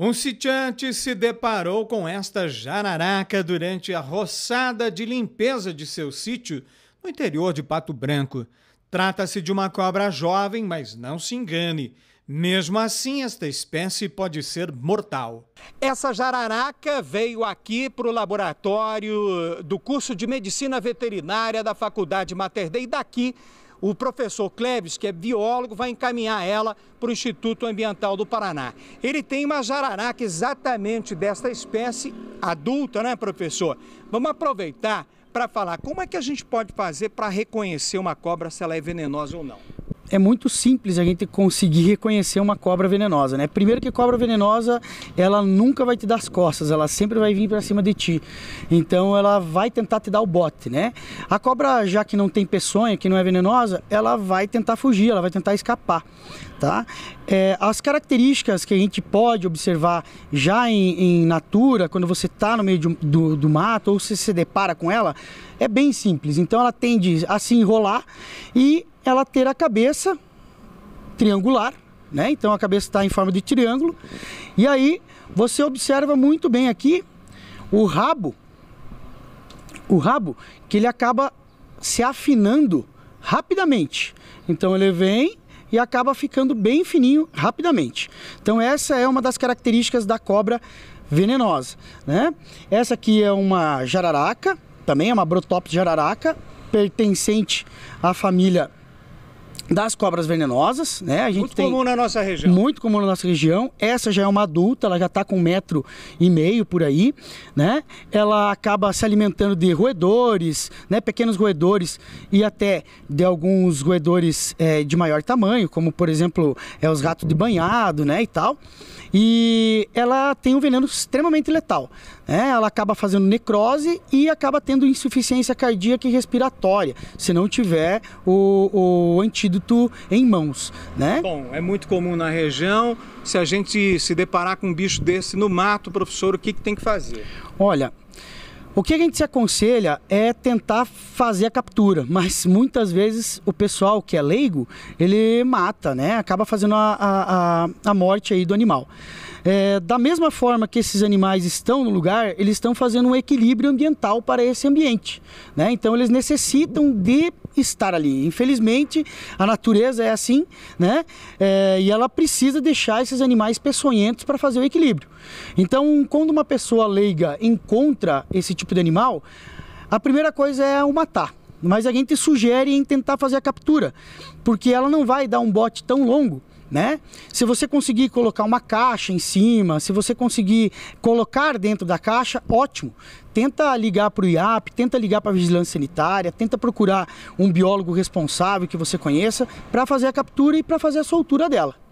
Um sitiante se deparou com esta jararaca durante a roçada de limpeza de seu sítio no interior de Pato Branco. Trata-se de uma cobra jovem, mas não se engane. Mesmo assim, esta espécie pode ser mortal. Essa jararaca veio aqui para o laboratório do curso de Medicina Veterinária da Faculdade Mater Dei. Daqui o professor Cleves, que é biólogo, vai encaminhar ela para o Instituto Ambiental do Paraná. Ele tem uma jararaca exatamente desta espécie adulta, né, professor? Vamos aproveitar para falar como é que a gente pode fazer para reconhecer uma cobra se ela é venenosa ou não é muito simples a gente conseguir reconhecer uma cobra venenosa, né? Primeiro que cobra venenosa, ela nunca vai te dar as costas, ela sempre vai vir para cima de ti. Então ela vai tentar te dar o bote, né? A cobra, já que não tem peçonha, que não é venenosa, ela vai tentar fugir, ela vai tentar escapar, tá? É, as características que a gente pode observar já em, em natura, quando você está no meio de, do, do mato ou se se depara com ela, é bem simples. Então ela tende a se enrolar e ela ter a cabeça triangular, né? Então a cabeça está em forma de triângulo. E aí você observa muito bem aqui o rabo, o rabo que ele acaba se afinando rapidamente. Então ele vem e acaba ficando bem fininho rapidamente. Então essa é uma das características da cobra venenosa, né? Essa aqui é uma jararaca, também é uma brotópsis jararaca, pertencente à família das cobras venenosas, né? A gente muito tem, comum na nossa região. Muito comum na nossa região. Essa já é uma adulta, ela já está com um metro e meio por aí, né? Ela acaba se alimentando de roedores, né? Pequenos roedores e até de alguns roedores é, de maior tamanho, como por exemplo é, os ratos de banhado, né? E tal. E ela tem um veneno extremamente letal. Né? Ela acaba fazendo necrose e acaba tendo insuficiência cardíaca e respiratória, se não tiver o, o antídoto em mãos, né? Bom, é muito comum na região. Se a gente se deparar com um bicho desse no mato, professor, o que, que tem que fazer? Olha, o que a gente se aconselha é tentar fazer a captura, mas muitas vezes o pessoal que é leigo, ele mata, né? Acaba fazendo a, a, a morte aí do animal. É, da mesma forma que esses animais estão no lugar, eles estão fazendo um equilíbrio ambiental para esse ambiente. Né? Então eles necessitam de estar ali. Infelizmente, a natureza é assim, né? É, e ela precisa deixar esses animais peçonhentos para fazer o equilíbrio. Então, quando uma pessoa leiga encontra esse tipo de animal, a primeira coisa é o matar. Mas a gente sugere em tentar fazer a captura, porque ela não vai dar um bote tão longo né? Se você conseguir colocar uma caixa em cima, se você conseguir colocar dentro da caixa, ótimo. Tenta ligar para o IAP, tenta ligar para a vigilância sanitária, tenta procurar um biólogo responsável que você conheça para fazer a captura e para fazer a soltura dela.